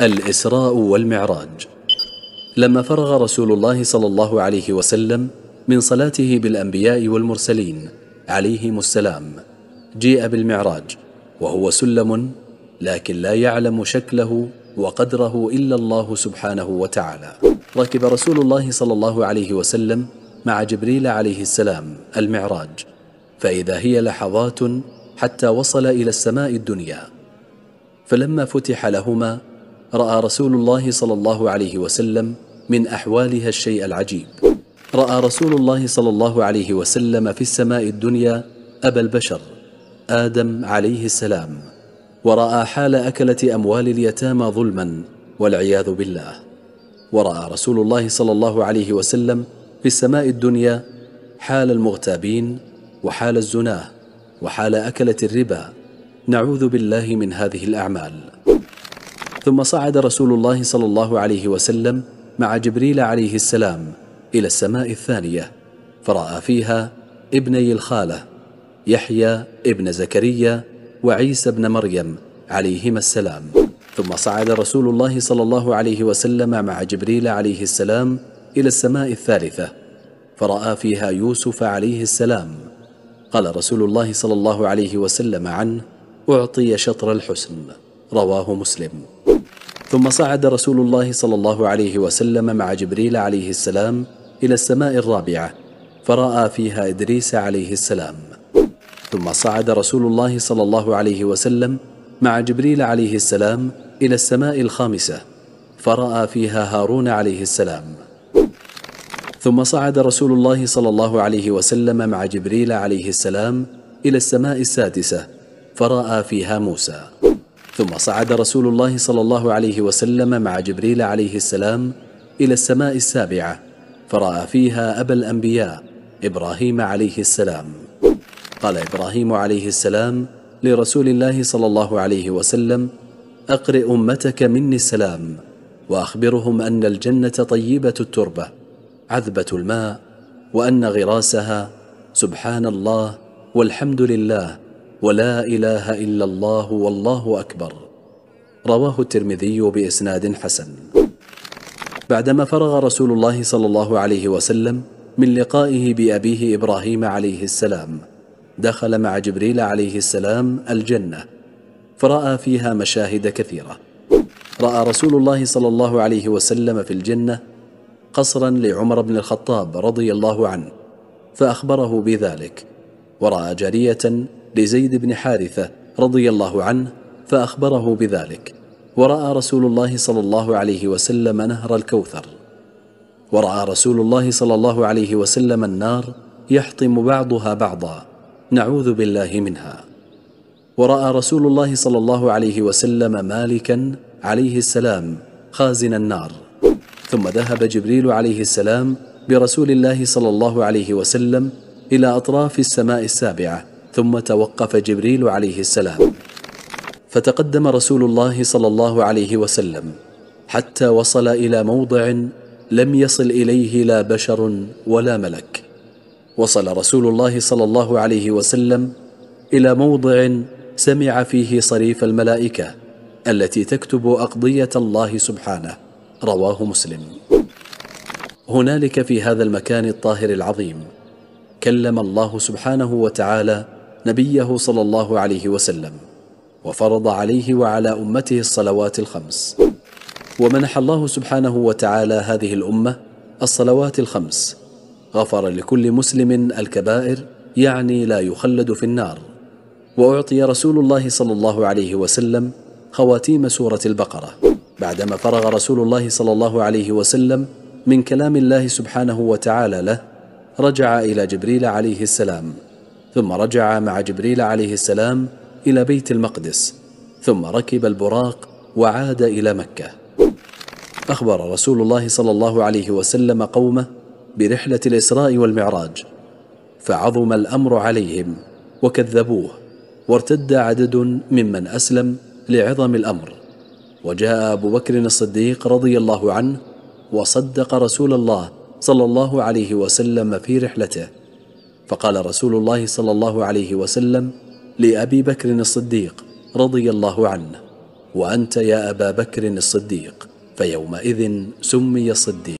الإسراء والمعراج لما فرغ رسول الله صلى الله عليه وسلم من صلاته بالأنبياء والمرسلين عليهم السلام جيء بالمعراج وهو سلم لكن لا يعلم شكله وقدره إلا الله سبحانه وتعالى ركب رسول الله صلى الله عليه وسلم مع جبريل عليه السلام المعراج فإذا هي لحظات حتى وصل إلى السماء الدنيا فلما فتح لهما راى رسول الله صلى الله عليه وسلم من احوالها الشيء العجيب راى رسول الله صلى الله عليه وسلم في السماء الدنيا ابا البشر ادم عليه السلام وراى حال اكله اموال اليتامى ظلما والعياذ بالله وراى رسول الله صلى الله عليه وسلم في السماء الدنيا حال المغتابين وحال الزناه وحال اكله الربا نعوذ بالله من هذه الاعمال ثم صعد رسول الله صلى الله عليه وسلم مع جبريل عليه السلام إلى السماء الثانية فرأى فيها ابني الخالة يحيى ابن زكريا وعيسى ابن مريم عليهما السلام ثم صعد رسول الله صلى الله عليه وسلم مع جبريل عليه السلام إلى السماء الثالثة فرأى فيها يوسف عليه السلام قال رسول الله صلى الله عليه وسلم عنه أعطي شطر الحسن رواه مسلم ثم صعد رسول الله صلى الله عليه وسلم مع جبريل عليه السلام إلى السماء الرابعة فرأى فيها إدريس عليه السلام ثم صعد رسول الله صلى الله عليه وسلم مع جبريل عليه السلام إلى السماء الخامسة فرأى فيها هارون عليه السلام ثم صعد رسول الله صلى الله عليه وسلم مع جبريل عليه السلام إلى السماء السادسة فرأى فيها موسى ثم صعد رسول الله صلى الله عليه وسلم مع جبريل عليه السلام إلى السماء السابعة فرأى فيها أبا الأنبياء إبراهيم عليه السلام قال إبراهيم عليه السلام لرسول الله صلى الله عليه وسلم أقرئ أمتك مني السلام وأخبرهم أن الجنة طيبة التربة عذبة الماء وأن غراسها سبحان الله والحمد لله ولا اله الا الله والله اكبر رواه الترمذي باسناد حسن بعدما فرغ رسول الله صلى الله عليه وسلم من لقائه بابيه ابراهيم عليه السلام دخل مع جبريل عليه السلام الجنه فراى فيها مشاهد كثيره راى رسول الله صلى الله عليه وسلم في الجنه قصرا لعمر بن الخطاب رضي الله عنه فاخبره بذلك وراى جاريه لزيد بن حارثة رضي الله عنه فأخبره بذلك ورأى رسول الله صلى الله عليه وسلم نهر الكوثر ورأى رسول الله صلى الله عليه وسلم النار يحطم بعضها بعضا نعوذ بالله منها ورأى رسول الله صلى الله عليه وسلم مالكا عليه السلام خازن النار ثم ذهب جبريل عليه السلام برسول الله صلى الله عليه وسلم إلى أطراف السماء السابعة ثم توقف جبريل عليه السلام فتقدم رسول الله صلى الله عليه وسلم حتى وصل إلى موضع لم يصل إليه لا بشر ولا ملك وصل رسول الله صلى الله عليه وسلم إلى موضع سمع فيه صريف الملائكة التي تكتب أقضية الله سبحانه رواه مسلم هنالك في هذا المكان الطاهر العظيم كلم الله سبحانه وتعالى نبيه صلى الله عليه وسلم وفرض عليه وعلى امته الصلوات الخمس ومنح الله سبحانه وتعالى هذه الامه الصلوات الخمس غفر لكل مسلم الكبائر يعني لا يخلد في النار واعطي رسول الله صلى الله عليه وسلم خواتيم سوره البقره بعدما فرغ رسول الله صلى الله عليه وسلم من كلام الله سبحانه وتعالى له رجع الى جبريل عليه السلام ثم رجع مع جبريل عليه السلام إلى بيت المقدس ثم ركب البراق وعاد إلى مكة أخبر رسول الله صلى الله عليه وسلم قومه برحلة الإسراء والمعراج فعظم الأمر عليهم وكذبوه وارتد عدد ممن أسلم لعظم الأمر وجاء أبو بكر الصديق رضي الله عنه وصدق رسول الله صلى الله عليه وسلم في رحلته فقال رسول الله صلى الله عليه وسلم لأبي بكر الصديق رضي الله عنه وأنت يا أبا بكر الصديق فيومئذ سمي الصديق